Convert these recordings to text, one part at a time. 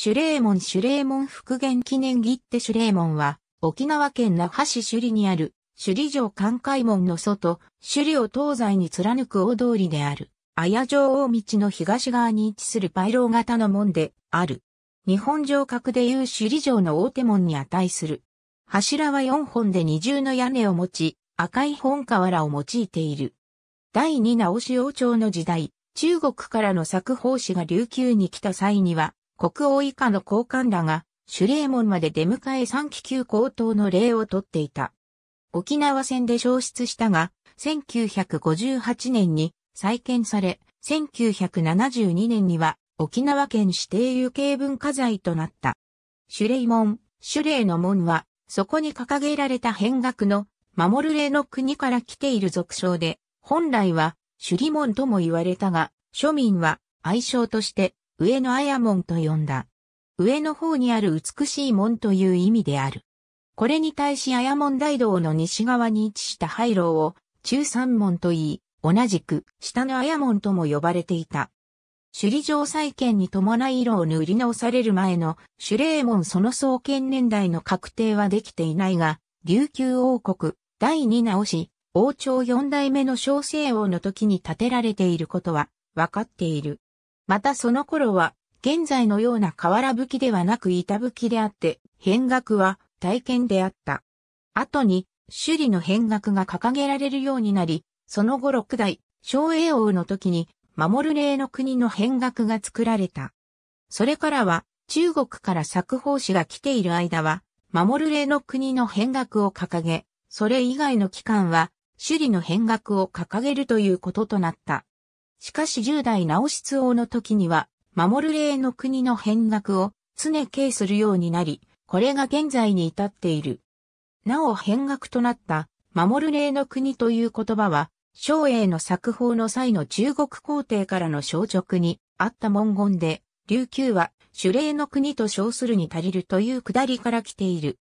シュレーモンシュレーモン復元記念切手シュレーモンは、沖縄県那覇市首里にある、首里城関海門の外、首里を東西に貫く大通りである、綾城大道の東側に位置するパイロー型の門である。日本城郭でいう首里城の大手門に値する。柱は4本で二重の屋根を持ち、赤い本瓦を用いている。第二直し王朝の時代、中国からの作法師が琉球に来た際には、国王以下の高官らが、守礼門まで出迎え3期級高等の礼をとっていた。沖縄戦で消失したが、1958年に再建され、1972年には沖縄県指定有形文化財となった。守礼門、守礼の門は、そこに掲げられた変額の、守る礼の国から来ている俗称で、本来は、守礼門とも言われたが、庶民は、愛称として、上野綾門と呼んだ。上の方にある美しい門という意味である。これに対し綾門大道の西側に位置した廃炉を中山門と言い、同じく下の綾門とも呼ばれていた。首里城再建に伴い色を塗り直される前の守礼門その創建年代の確定はできていないが、琉球王国第二直し、王朝四代目の小西王の時に建てられていることは分かっている。またその頃は、現在のような瓦吹きではなく板吹きであって、変額は体験であった。後に、首里の変額が掲げられるようになり、その後六代、昭栄王の時に、守る霊の国の変額が作られた。それからは、中国から作法師が来ている間は、守る霊の国の変額を掲げ、それ以外の期間は、首里の変額を掲げるということとなった。しかし10代直室王の時には、守る霊の国の変額を常計するようになり、これが現在に至っている。なお変額となった、守る霊の国という言葉は、昭英の作法の際の中国皇帝からの消職にあった文言で、琉球は主霊の国と称するに足りるというくだりから来ている。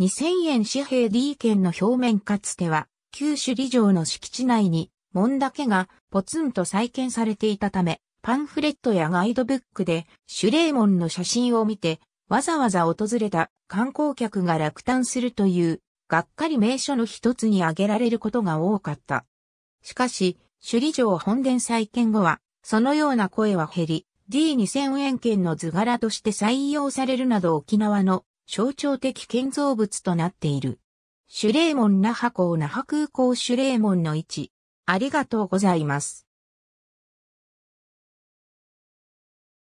2000円紙幣 D 券の表面かつては、旧首里城の敷地内に門だけがポツンと再建されていたため、パンフレットやガイドブックでシュレーモンの写真を見て、わざわざ訪れた観光客が落胆するという、がっかり名所の一つに挙げられることが多かった。しかし、首里城本殿再建後は、そのような声は減り、D2000 円券の図柄として採用されるなど沖縄の象徴的建造物となっている。シュレーモン那覇港那覇空港シュレーモンの位置、ありがとうございます。